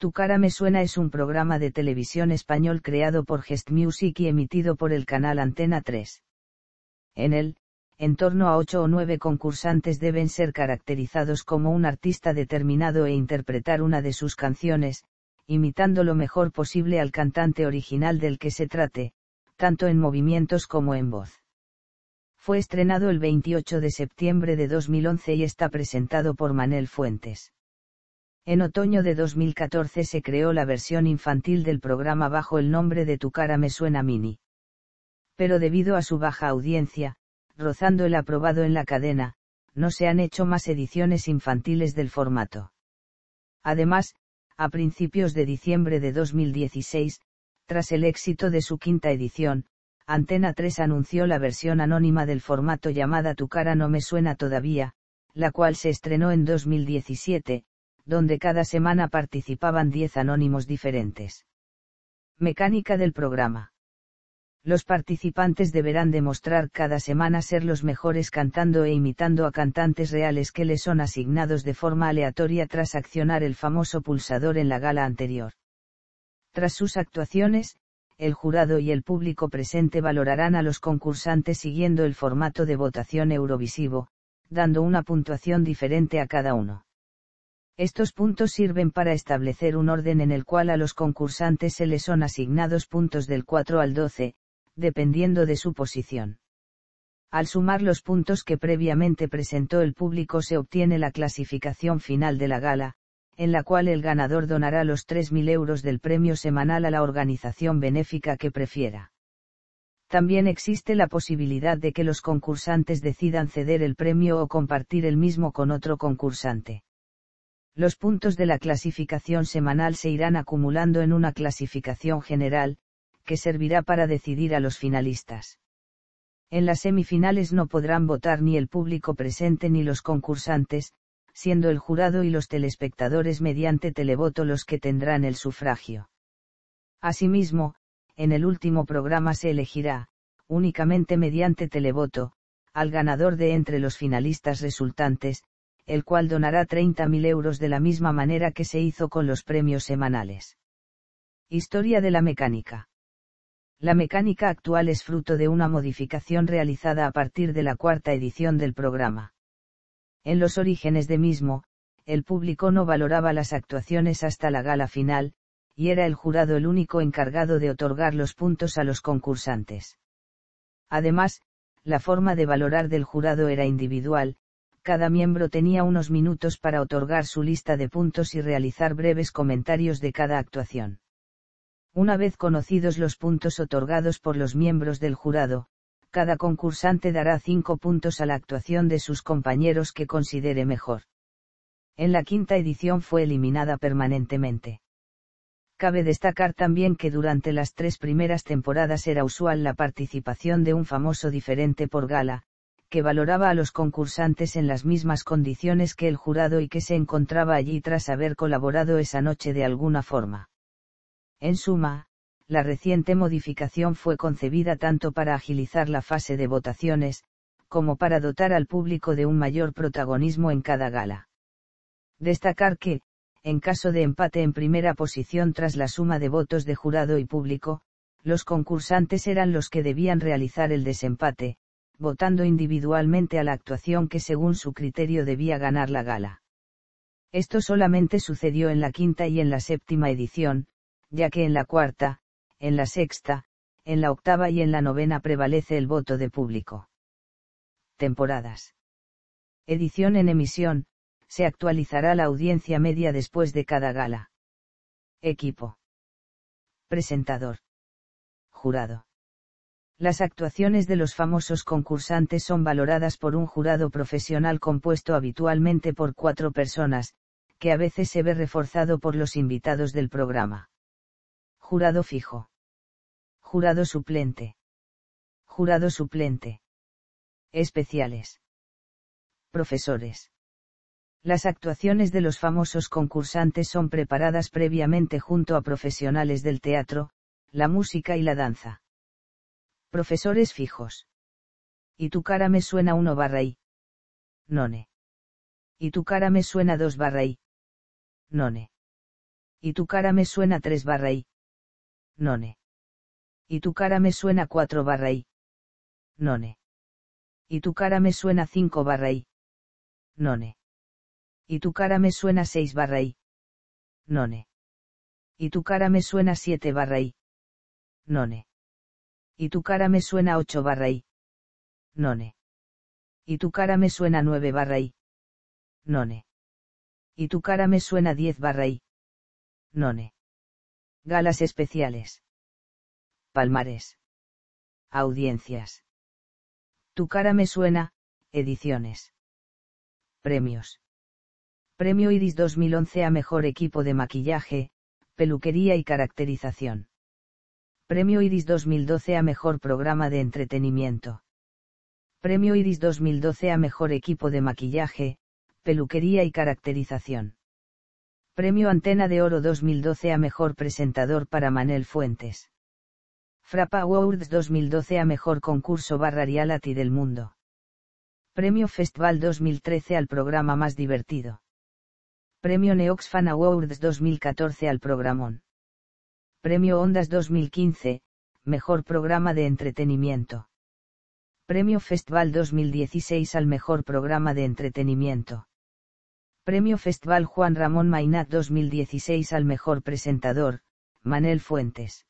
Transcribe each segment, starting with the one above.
Tu cara me suena es un programa de televisión español creado por Gest Music y emitido por el canal Antena 3. En él, en torno a ocho o nueve concursantes deben ser caracterizados como un artista determinado e interpretar una de sus canciones, imitando lo mejor posible al cantante original del que se trate, tanto en movimientos como en voz. Fue estrenado el 28 de septiembre de 2011 y está presentado por Manel Fuentes. En otoño de 2014 se creó la versión infantil del programa bajo el nombre de Tu cara me suena mini. Pero debido a su baja audiencia, rozando el aprobado en la cadena, no se han hecho más ediciones infantiles del formato. Además, a principios de diciembre de 2016, tras el éxito de su quinta edición, Antena 3 anunció la versión anónima del formato llamada Tu cara no me suena todavía, la cual se estrenó en 2017, donde cada semana participaban 10 anónimos diferentes. Mecánica del programa. Los participantes deberán demostrar cada semana ser los mejores cantando e imitando a cantantes reales que les son asignados de forma aleatoria tras accionar el famoso pulsador en la gala anterior. Tras sus actuaciones, el jurado y el público presente valorarán a los concursantes siguiendo el formato de votación eurovisivo, dando una puntuación diferente a cada uno. Estos puntos sirven para establecer un orden en el cual a los concursantes se les son asignados puntos del 4 al 12, dependiendo de su posición. Al sumar los puntos que previamente presentó el público se obtiene la clasificación final de la gala, en la cual el ganador donará los 3.000 euros del premio semanal a la organización benéfica que prefiera. También existe la posibilidad de que los concursantes decidan ceder el premio o compartir el mismo con otro concursante. Los puntos de la clasificación semanal se irán acumulando en una clasificación general, que servirá para decidir a los finalistas. En las semifinales no podrán votar ni el público presente ni los concursantes, siendo el jurado y los telespectadores mediante televoto los que tendrán el sufragio. Asimismo, en el último programa se elegirá, únicamente mediante televoto, al ganador de entre los finalistas resultantes, el cual donará 30.000 euros de la misma manera que se hizo con los premios semanales. Historia de la mecánica. La mecánica actual es fruto de una modificación realizada a partir de la cuarta edición del programa. En los orígenes de mismo, el público no valoraba las actuaciones hasta la gala final, y era el jurado el único encargado de otorgar los puntos a los concursantes. Además, la forma de valorar del jurado era individual, cada miembro tenía unos minutos para otorgar su lista de puntos y realizar breves comentarios de cada actuación. Una vez conocidos los puntos otorgados por los miembros del jurado, cada concursante dará cinco puntos a la actuación de sus compañeros que considere mejor. En la quinta edición fue eliminada permanentemente. Cabe destacar también que durante las tres primeras temporadas era usual la participación de un famoso diferente por gala, que valoraba a los concursantes en las mismas condiciones que el jurado y que se encontraba allí tras haber colaborado esa noche de alguna forma. En suma, la reciente modificación fue concebida tanto para agilizar la fase de votaciones, como para dotar al público de un mayor protagonismo en cada gala. Destacar que, en caso de empate en primera posición tras la suma de votos de jurado y público, los concursantes eran los que debían realizar el desempate, votando individualmente a la actuación que según su criterio debía ganar la gala. Esto solamente sucedió en la quinta y en la séptima edición, ya que en la cuarta, en la sexta, en la octava y en la novena prevalece el voto de público. Temporadas. Edición en emisión, se actualizará la audiencia media después de cada gala. Equipo. Presentador. Jurado. Las actuaciones de los famosos concursantes son valoradas por un jurado profesional compuesto habitualmente por cuatro personas, que a veces se ve reforzado por los invitados del programa. Jurado fijo. Jurado suplente. Jurado suplente. Especiales. Profesores. Las actuaciones de los famosos concursantes son preparadas previamente junto a profesionales del teatro, la música y la danza. Profesores fijos. Y tu cara me suena uno barraí. None. Y tu cara me suena dos barraí. None. Y tu cara me suena tres barraí. None. Y tu cara me suena cuatro barraí. None. Y tu cara me suena cinco barraí. None. Y tu cara me suena seis barraí. None. Y tu cara me suena siete barraí. None y tu cara me suena 8 barra y. None. Y tu cara me suena 9 barra y. None. Y tu cara me suena 10 barra y. None. Galas especiales. Palmares. Audiencias. Tu cara me suena, ediciones. Premios. Premio Iris 2011 a Mejor Equipo de Maquillaje, Peluquería y Caracterización. Premio Iris 2012 a Mejor Programa de Entretenimiento. Premio Iris 2012 a Mejor Equipo de Maquillaje, Peluquería y Caracterización. Premio Antena de Oro 2012 a Mejor Presentador para Manel Fuentes. Frapa Awards 2012 a Mejor Concurso barra Reality del Mundo. Premio Festival 2013 al programa más divertido. Premio Neox Fan Awards 2014 al programón. Premio Ondas 2015, Mejor Programa de Entretenimiento. Premio Festival 2016 al Mejor Programa de Entretenimiento. Premio Festival Juan Ramón Mainat 2016 al Mejor Presentador, Manel Fuentes.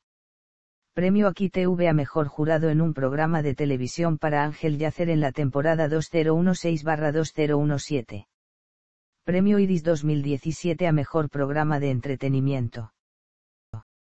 Premio Aquí TV a Mejor Jurado en un programa de televisión para Ángel Yacer en la temporada 2016-2017. Premio Iris 2017 a Mejor Programa de Entretenimiento.